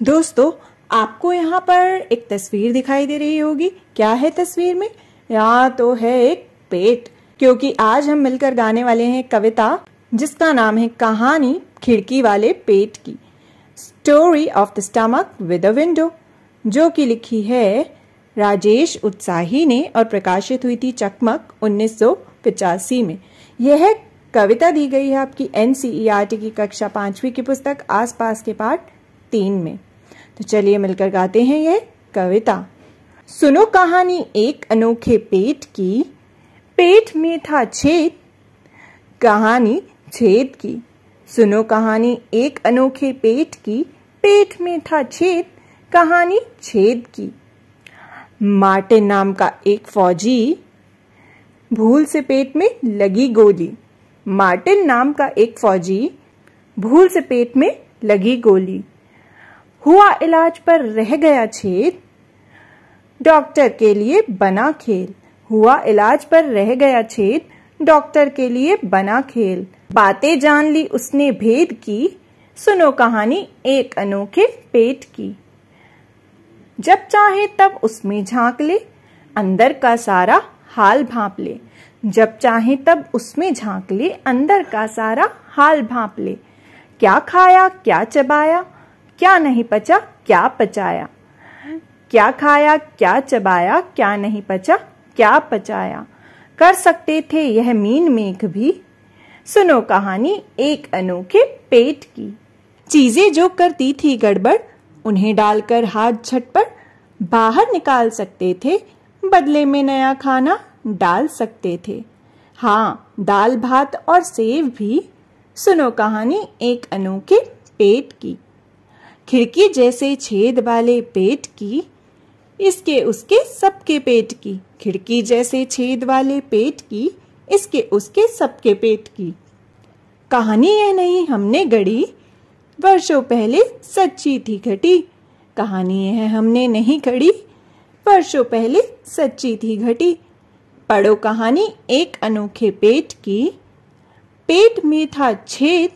दोस्तों आपको यहाँ पर एक तस्वीर दिखाई दे रही होगी क्या है तस्वीर में यहाँ तो है एक पेट क्योंकि आज हम मिलकर गाने वाले हैं कविता जिसका नाम है कहानी खिड़की वाले पेट की story of the stomach with a window जो कि लिखी है राजेश उत्साही ने और प्रकाशित हुई थी चकमक उन्नीस में यह कविता दी गई है आपकी एनसीईआरटी e की कक्षा पांचवी की पुस्तक आसपास के पाठ तीन में तो चलिए मिलकर गाते हैं यह कविता सुनो कहानी एक अनोखे पेट की पेट में था छेद कहानी छेद की सुनो कहानी एक अनोखे पेट की पेट में था छेद कहानी छेद की मार्टिन नाम का एक फौजी भूल से पेट में लगी गोली मार्टिन नाम का एक फौजी भूल से पेट में लगी गोली हुआ इलाज पर रह गया छेद डॉक्टर के लिए बना खेल हुआ इलाज पर रह गया छेद डॉक्टर के लिए बना खेल बातें जान ली उसने भेद की सुनो कहानी एक अनोखे पेट की जब चाहे तब उसमें झांक ले अंदर का सारा हाल भाप ले जब चाहे तब उसमें झांक ले अंदर का सारा हाल भाप ले क्या खाया क्या चबाया क्या नहीं पचा क्या पचाया क्या खाया क्या चबाया क्या नहीं पचा क्या पचाया कर सकते थे यह मीन मेघ भी सुनो कहानी एक अनोखे पेट की चीजें जो करती थी गड़बड़ उन्हें डालकर हाथ झटपट बाहर निकाल सकते थे बदले में नया खाना डाल सकते थे हाँ दाल भात और सेव भी सुनो कहानी एक अनोखे पेट की खिड़की जैसे छेद वाले पेट की इसके उसके सबके पेट की खिड़की जैसे छेद वाले पेट की इसके उसके सबके पेट की कहानी यह नहीं हमने गढ़ी वर्षों पहले सच्ची थी घटी कहानी यह हमने नहीं खड़ी वर्षों पहले सच्ची थी घटी पढ़ो कहानी एक अनोखे पेट की पेट में था छेद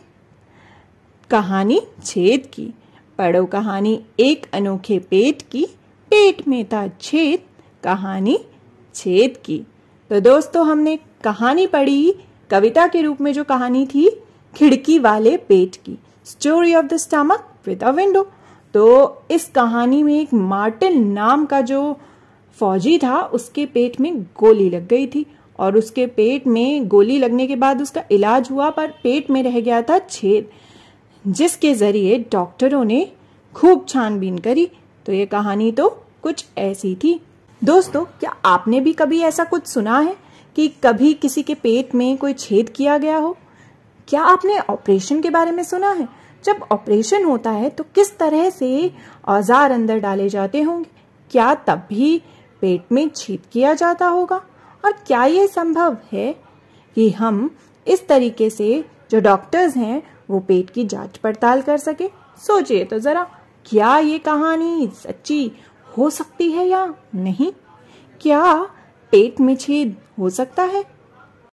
कहानी छेद की पढ़ो कहानी एक अनोखे पेट की पेट में था छेद कहानी छेद की तो दोस्तों हमने कहानी पढ़ी कविता के रूप में जो कहानी थी खिड़की वाले पेट की story of the stomach with a window तो इस कहानी में एक मार्टिन नाम का जो फौजी था उसके पेट में गोली लग गई थी और उसके पेट में गोली लगने के बाद उसका इलाज हुआ पर पेट में रह गया था छेद जिसके जरिए डॉक्टरों ने खूब छानबीन करी तो ये कहानी तो कुछ ऐसी थी दोस्तों क्या आपने भी कभी ऐसा कुछ सुना है कि कभी किसी के पेट में कोई छेद किया गया हो क्या आपने ऑपरेशन के बारे में सुना है जब ऑपरेशन होता है तो किस तरह से औजार अंदर डाले जाते होंगे क्या तब भी पेट में छेद किया जाता होगा और क्या ये संभव है कि हम इस तरीके से जो डॉक्टर्स हैं वो पेट की जांच पड़ताल कर सके सोचिए तो ज़रा क्या ये कहानी सच्ची हो सकती है या नहीं क्या पेट में छेद हो सकता है